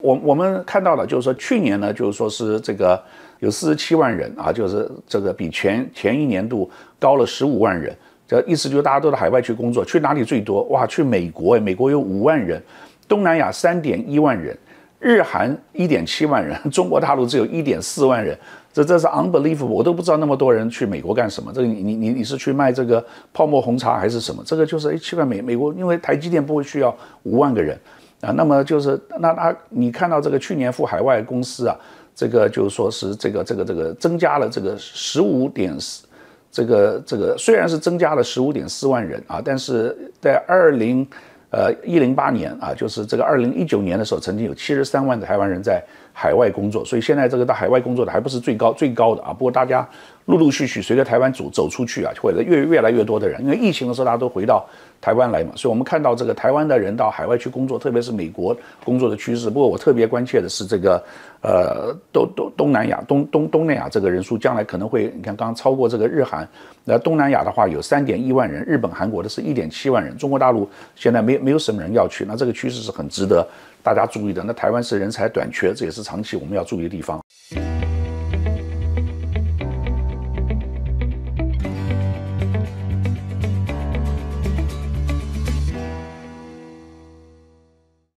我我们看到了，就是说去年呢，就是说是这个有四十七万人啊，就是这个比前前一年度高了十五万人。这意思就是大家都到海外去工作，去哪里最多？哇，去美国，美国有五万人，东南亚三点一万人，日韩一点七万人，中国大陆只有一点四万人。这这是 unbelievable，我都不知道那么多人去美国干什么。这个你你你你是去卖这个泡沫红茶还是什么？这个就是哎，奇怪美美国，因为台积电不会需要五万个人。啊，那么就是那那，你看到这个去年赴海外公司啊，这个就是说是这个这个这个增加了这个十五点四，这个这个虽然是增加了十五点四万人啊，但是在二零，呃一零八年啊，就是这个二零一九年的时候，曾经有七十三万的台湾人在海外工作，所以现在这个到海外工作的还不是最高最高的啊，不过大家。陆陆续续，随着台湾走走出去啊，会越越来越多的人，因为疫情的时候大家都回到台湾来嘛，所以我们看到这个台湾的人到海外去工作，特别是美国工作的趋势。不过我特别关切的是这个，呃，东东东南亚、东东东南亚这个人数将来可能会，你看刚刚超过这个日韩。那东南亚的话有三点一万人，日本、韩国的是一点七万人，中国大陆现在没没有什么人要去，那这个趋势是很值得大家注意的。那台湾是人才短缺，这也是长期我们要注意的地方。